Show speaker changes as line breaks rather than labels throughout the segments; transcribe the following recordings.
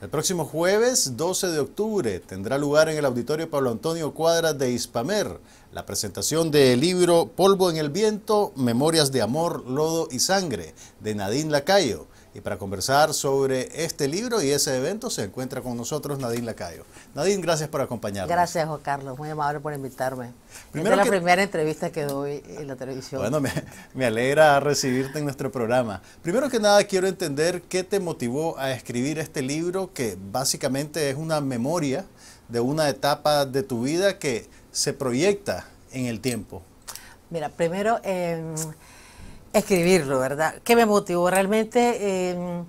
El próximo jueves 12 de octubre tendrá lugar en el auditorio Pablo Antonio Cuadras de Ispamer la presentación del libro Polvo en el Viento, Memorias de Amor, Lodo y Sangre de Nadine Lacayo y para conversar sobre este libro y ese evento se encuentra con nosotros Nadine Lacayo. Nadine, gracias por acompañarnos. Gracias,
Juan Carlos. Muy amable por invitarme. es la primera entrevista que doy en la televisión. Bueno,
me, alegra recibirte en nuestro programa. Primero que nada, quiero entender qué te motivó a escribir este libro, que básicamente es una memoria de una etapa de tu vida que se proyecta en el tiempo.
Mira, primero... Em, escribirlo, ¿verdad? ¿Qué me motivó? Realmente em,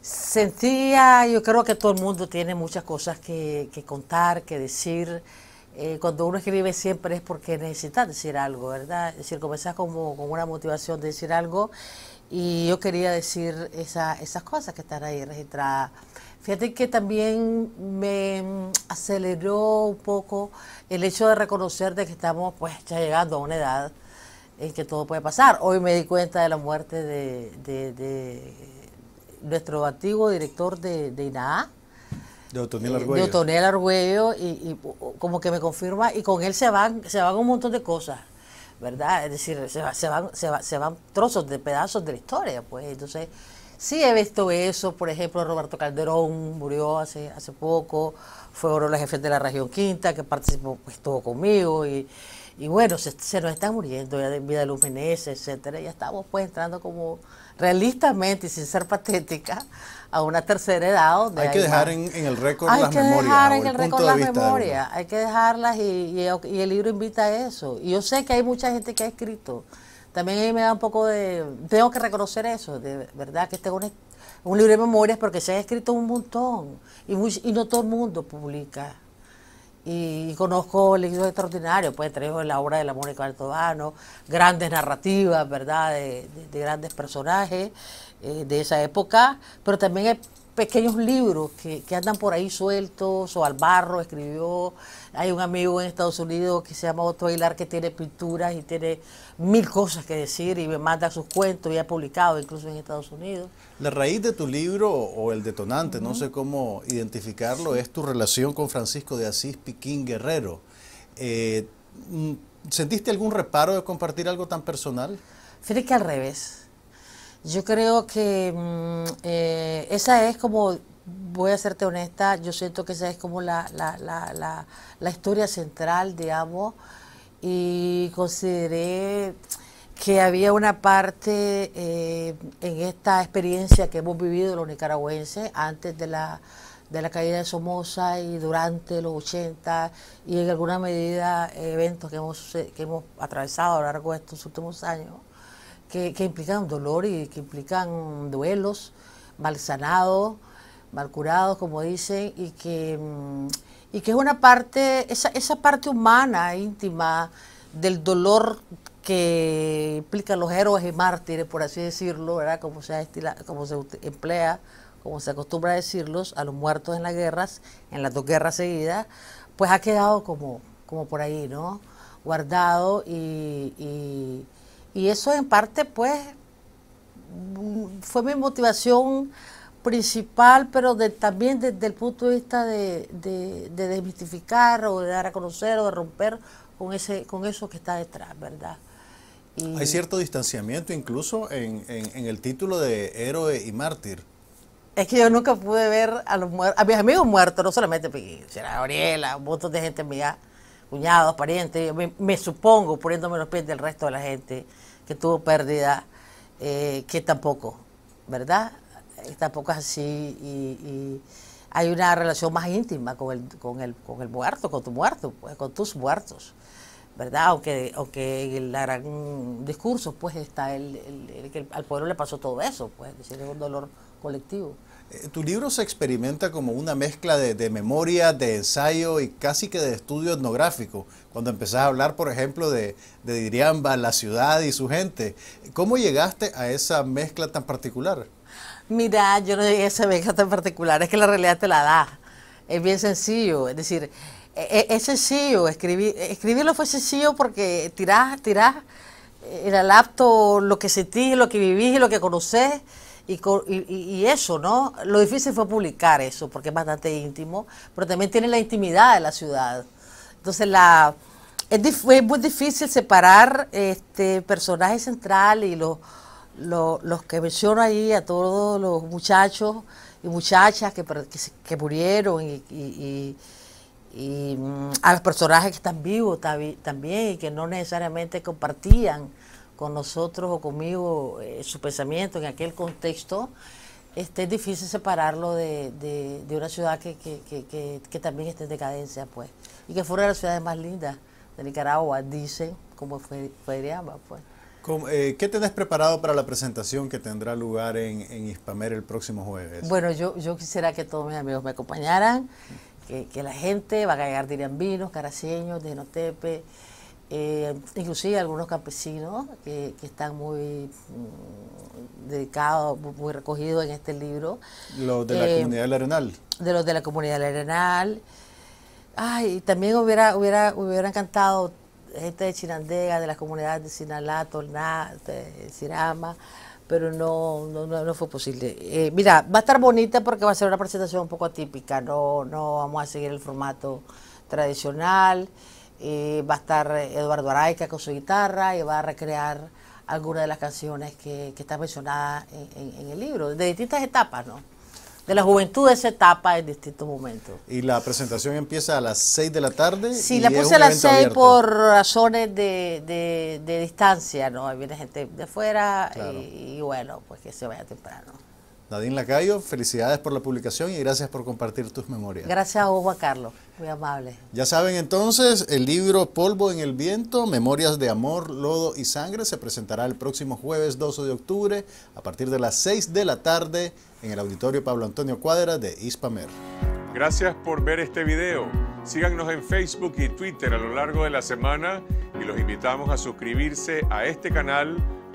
sentía, yo creo que todo el mundo tiene muchas cosas que, contar, que decir. Eh, cuando uno escribe siempre es porque necesita decir algo, ¿verdad? Es decir, comenzás como, con una motivación de decir algo y yo quería decir esa, esas cosas que están ahí registradas. Fíjate que también me em, aceleró un poco el hecho de reconocer de que estamos pues ya llegando a una edad en que todo puede pasar. Hoy me di cuenta de la muerte de, de, nuestro antiguo director de, de INAA. De Otonel eh, Arguello, y, como que me confirma y con él se van, se van un montón de cosas, ¿verdad? Es decir, se, se, van, se van trozos de pedazos de la historia, pues entonces Sí he visto eso, por ejemplo, Roberto Calderón murió hace, hace poco, fue uno de los jefes de la región quinta que participó, pues, estuvo conmigo y, y bueno, se, nos está muriendo ya de vida de etcétera, ya estamos pues entrando como realistamente y sin ser patética a una tercera edad
hay, que dejar en, el récord las memorias. Hay que dejar en el, récord las memorias,
hay que dejarlas y, y, y el libro invita a eso. Y yo sé que hay mucha gente que ha escrito también a me da un poco de... Tengo que reconocer eso, de verdad, que este es un libro de memorias porque se ha escrito un montón y, y no todo el mundo publica. Y, conozco libros extraordinarios, pues traigo la obra de la Mónica Altobano, grandes narrativas, ¿verdad?, de, grandes personajes eh, de esa época, pero también he pequeños libros que, andan por ahí sueltos, o al barro, escribió, hay un amigo en Estados Unidos que se llama Otto Ailar que tiene pinturas y tiene mil cosas que decir y me manda sus cuentos y ha publicado incluso en Estados Unidos.
La raíz de tu libro o el detonante, no sé cómo identificarlo, es tu relación con Francisco de Asís Piquín Guerrero. Eh, mm, ¿Sentiste algún reparo de compartir algo tan personal? Fíjate que al revés yo creo que mm, eh, esa es como,
voy a serte honesta, yo siento que esa es como la, la, la, la historia central digamos, y consideré que había una parte eh, en esta experiencia que hemos vivido los nicaragüenses antes de la, caída de Somoza y durante los 80 y en alguna medida eventos que hemos, que hemos atravesado a lo largo de estos últimos años que, implican dolor y que implican duelos, mal sanados, mal curados, como dicen, y que, mm, y que es una parte, esa, parte humana, íntima, del dolor que implican los héroes y mártires, por así decirlo, ¿verdad? Como se, emplea, como se acostumbra a decirlos, a los muertos en las guerras, en las dos guerras seguidas, pues ha quedado como, como por ahí, ¿no? Guardado y y eso en parte, pues, fue mi motivación principal, pero también desde el punto de vista de, desmitificar o de dar a conocer o de romper con, ese, con eso que está detrás, ¿verdad?
Hay cierto distanciamiento incluso en, el título de héroe y mártir.
Es que yo nunca pude ver a, los a mis amigos muertos, no solamente a Gabriela, un montón de gente mía, cuñados, parientes, me, me supongo poniéndome los pies del resto de la gente que tuvo pérdida, eh, que tampoco, ¿verdad? Eh, tampoco es así y, hay una relación más íntima con el, con el, con el muerto, con tu muerto, pues, con tus muertos, ¿verdad? Aunque, aunque en el gran discurso pues está el, que al pueblo le pasó todo eso, pues, decir, es un dolor colectivo.
Eh, tu libro se experimenta como una mezcla de, memoria, de ensayo y casi que de estudio etnográfico. Cuando empezás a hablar, por ejemplo, de, de Diriamba, la ciudad y su gente, ¿cómo llegaste a esa mezcla tan particular?
Mira, yo no llegué a esa mezcla tan particular, es que la realidad te la da. Es bien sencillo, es decir, e, e, es, sencillo, escribir, escribirlo fue sencillo porque tirás, tirás eh, en el laptop lo que sentís, lo que vivís, lo que conocés y, eso, ¿no? Lo difícil fue publicar eso, porque es bastante íntimo, pero también tiene la intimidad de la ciudad. Entonces, la, es, muy difícil separar este personaje central y los, los, que menciono ahí, a todos los muchachos y muchachas que, murieron y, y y mm, a los personajes que están vivos también y que no necesariamente compartían con nosotros o conmigo eh, su pensamiento en aquel contexto, este, es difícil separarlo de, una ciudad que, también está en decadencia, pues. Y que fuera una de las ciudades más lindas de Nicaragua, dice como fue pues.
Eh, ¿Qué tenés preparado para la presentación que tendrá lugar en, en el próximo jueves?
Bueno, yo, yo quisiera que todos mis amigos me acompañaran, que, la gente, va a llegar dirían vinos, Caraceños, de Tepe eh, inclusive algunos campesinos que, están muy mm, dedicados, muy recogidos en este libro.
Los de la eh, comunidad del Arenal.
De los de la comunidad del Arenal. Ay, también hubiera, hubiera, hubiera encantado gente de Chinandega, de las comunidades de Sinalá, Torná, Cirama, pero no, no, no, fue posible. Eh, mira, va a estar bonita porque va a ser una presentación un poco atípica, no, no vamos a seguir el formato tradicional. Eh, va a estar Eduardo Araica con su guitarra y va a recrear algunas de las canciones que, están mencionadas en, el libro, de distintas etapas, ¿no? De la juventud de esa etapa en distintos momentos.
¿Y la presentación empieza a las 6 de la tarde? Sí, la puse a las 6 por
razones de, de, distancia, ¿no? viene gente de fuera y bueno, pues que se vaya temprano.
Nadine Lacayo, felicidades por la publicación y gracias por compartir tus memorias.
Gracias a vos, Carlos, muy amable.
Ya saben entonces, el libro Polvo en el Viento, Memorias de Amor, Lodo y Sangre se presentará el próximo jueves 12 de octubre a partir de las 6 de la tarde en el auditorio Pablo Antonio Cuadra de Ispamer. Gracias por ver este video. Síganos en Facebook y Twitter a lo largo de la semana y los invitamos a suscribirse a este canal